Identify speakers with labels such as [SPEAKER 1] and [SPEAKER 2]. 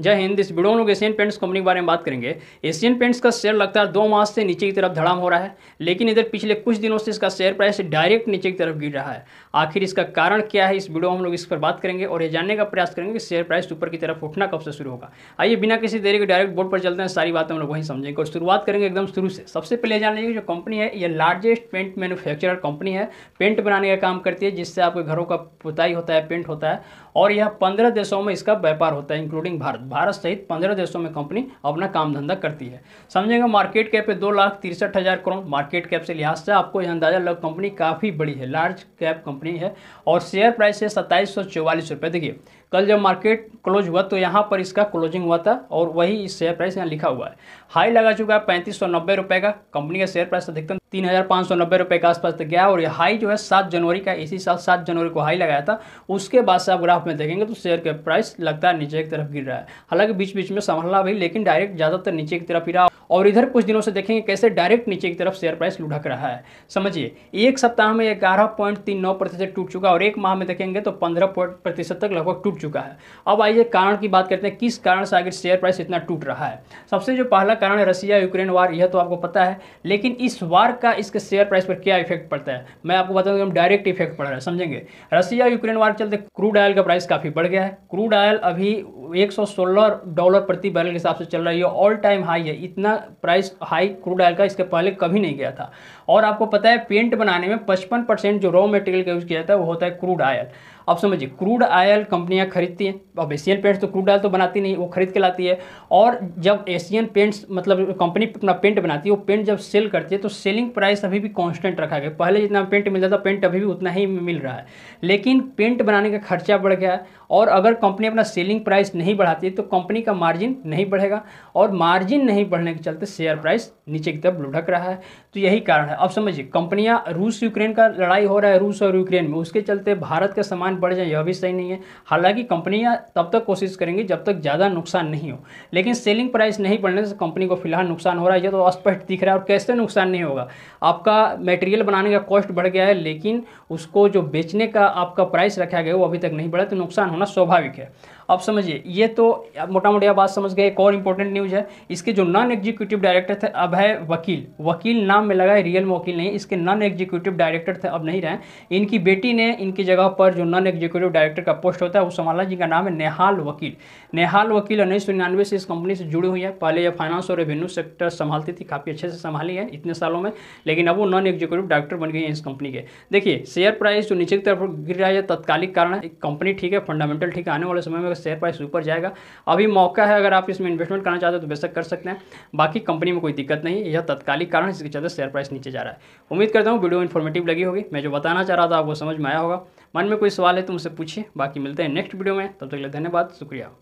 [SPEAKER 1] जय हिंद इस वीडियो में लोग एशियन पेंट्स कंपनी के बारे में बात करेंगे एशियन पेंट्स का शेयर लगातार दो माह से नीचे की तरफ धड़ाम हो रहा है लेकिन इधर पिछले कुछ दिनों से इसका शेयर प्राइस डायरेक्ट नीचे की तरफ गिर रहा है आखिर इसका कारण क्या है इस वीडियो में हम लोग इस पर बात करेंगे और ये जानने का प्रयास करेंगे कि शेयर प्राइस ऊपर की तरफ उठना कब से शुरू होगा आइए बिना किसी देरी के डायरेक्ट बोर्ड पर चलते हैं सारी बात हम लोग वहीं समझेंगे और शुरुआत करेंगे एकदम शुरू से सबसे पहले जान लीजिए जो कंपनी है यह लार्जेस्ट पेंट मैन्युफैक्चरर कंपनी है पेंट बनाने का काम करती है जिससे आपके घरों का पुताई होता है पेंट होता है और यह पंद्रह देशों में इसका व्यापार होता है इंक्लूडिंग भारत भारत सहित पंद्रह देशों में कंपनी अपना काम धंधा करती है समझेंगे मार्केट कैप है दो लाख तिरसठ हज़ार करोड़ मार्केट कैप से लिहाज से आपको यह अंदाजा लग कंपनी काफ़ी बड़ी है लार्ज कैप कंपनी है और शेयर प्राइस है सत्ताईस सौ चौवालीस रुपये देखिए कल जब मार्केट क्लोज हुआ तो यहाँ पर इसका क्लोजिंग हुआ था और वही इस शेयर प्राइस यहाँ लिखा हुआ है हाई लगा चुका है पैंतीस सौ नब्बे रुपए का कंपनी का शेयर प्राइस अधिकतम तीन हज़ार पांच सौ नब्बे रुपए के आसपास तक गया और ये हाई जो है सात जनवरी का इसी साल सात जनवरी को हाई लगाया था उसके बाद से आप ग्राफ में देखेंगे तो शेयर का प्राइस लगता है नीचे की तरफ गिर रहा है हालांकि बीच बीच में संभला भी लेकिन डायरेक्ट ज़्यादातर नीचे की तरफ गिरा और इधर कुछ दिनों से देखेंगे कैसे डायरेक्ट नीचे की तरफ शेयर प्राइस लुढ़क रहा है समझिए एक सप्ताह में ग्यारह पॉइंट तीन नौ प्रतिशत टूट चुका है और एक माह में देखेंगे तो पंद्रह प्रतिशत तक लगभग टूट चुका है अब आइए कारण की बात करते हैं किस कारण से आगे शेयर प्राइस इतना टूट रहा है सबसे जो पहला कारण है रसिया यूक्रेन वार यह तो आपको पता है लेकिन इस वार का इसके शेयर प्राइस पर क्या इफेक्ट पड़ता है मैं आपको बता दूँ डायरेक्ट इफेक्ट पड़ रहा है समझेंगे रसिया यूक्रेन वार के चलते क्रूड ऑयल का प्राइस काफ़ी बढ़ गया है क्रूड ऑयल अभी 116 डॉलर प्रति बैरल के हिसाब से चल रहा है ये ऑल टाइम हाई है इतना प्राइस हाई क्रूड ऑयल का इसके पहले कभी नहीं गया था और आपको पता है पेंट बनाने में 55 परसेंट जो रॉ मटेरियल का यूज़ किया जाता है वो होता है क्रूड ऑयल आप समझिए क्रूड ऑयल कंपनियाँ खरीदती हैं अब एशियन पेंट्स तो क्रूड ऑयल तो बनाती नहीं वो खरीद के लाती है और जब एशियन पेंट्स मतलब कंपनी अपना पेंट बनाती है वो पेंट जब सेल करती है तो सेलिंग प्राइस अभी भी कॉन्स्टेंट रखा गया पहले जितना पेंट मिलता था पेंट अभी भी उतना ही मिल रहा है लेकिन पेंट बनाने का खर्चा बढ़ गया है और अगर कंपनी अपना सेलिंग प्राइस नहीं बढ़ाती तो कंपनी का मार्जिन नहीं बढ़ेगा और मार्जिन नहीं बढ़ने के चलते शेयर प्राइस नीचे की तरफ लुढ़क रहा है तो यही कारण है अब समझिए कंपनियां रूस यूक्रेन का लड़ाई हो रहा है रूस और यूक्रेन में उसके चलते भारत का सामान नुकसान बढ़ जाए यह भी सही नहीं है हालांकि कंपनियां तब तक कोशिश करेंगी जब तक ज़्यादा नुकसान नहीं हो लेकिन सेलिंग प्राइस नहीं बढ़ने से कंपनी को फिलहाल नुकसान हो रहा है यह तो स्पष्ट दिख रहा है और कैसे नुकसान नहीं होगा आपका मटेरियल बनाने का कॉस्ट बढ़ गया है लेकिन उसको जो बेचने का आपका प्राइस रखा गया वो अभी तक नहीं बढ़ा तो नुकसान होना स्वाभाविक है अब समझिए ये तो मोटा मोटी आप बात समझ गए एक और इंपॉर्टेंट न्यूज़ है इसके जो नॉन एग्जीक्यूटिव डायरेक्टर थे अब है वकील वकील नाम में लगा है रियल वकील नहीं इसके नॉन एग्जीक्यूटिव डायरेक्टर थे अब नहीं रहे इनकी बेटी ने इनकी जगह पर जो नॉन एग्जीक्यूटिव डायरेक्टर का पोस्ट होता है वो संभाला जिनका नाम है नेहाल वकील नेहाल वकील उन्नीस सौ से इस कंपनी से जुड़ी हुई है पहले यह फाइनेंस और रेवेन्यू सेक्टर संभालती थी काफ़ी अच्छे से संभाली है इतने सालों में लेकिन अब वो नॉन एग्जीक्यूटिव डायरेक्टर बन गई है इस कंपनी के देखिए शेयर प्राइस जो नीचे की तरफ गिर रहा है तत्कालिक कारण कंपनी ठीक है फंडामेंटल ठीक है आने वाले समय में अगर शेयर प्राइस ऊपर जाएगा अभी मौका है अगर आप इसमें इन्वेस्टमेंट करना चाहते हो तो बेशक कर सकते हैं बाकी कंपनी में कोई दिक्कत नहीं यह तत्कालिक कारण इसके चलते शेयर प्राइस नीचे जा रहा है उम्मीद करता हूँ वीडियो इन्फॉर्मेटिव लगी होगी मैं जो बताना चाह रहा था आपको समझ में आया होगा मन में कोई सवाल है तो मुझसे पूछिए बाकी मिलते हैं नेक्स्ट वीडियो में तब तक के लिए धन्यवाद शुक्रिया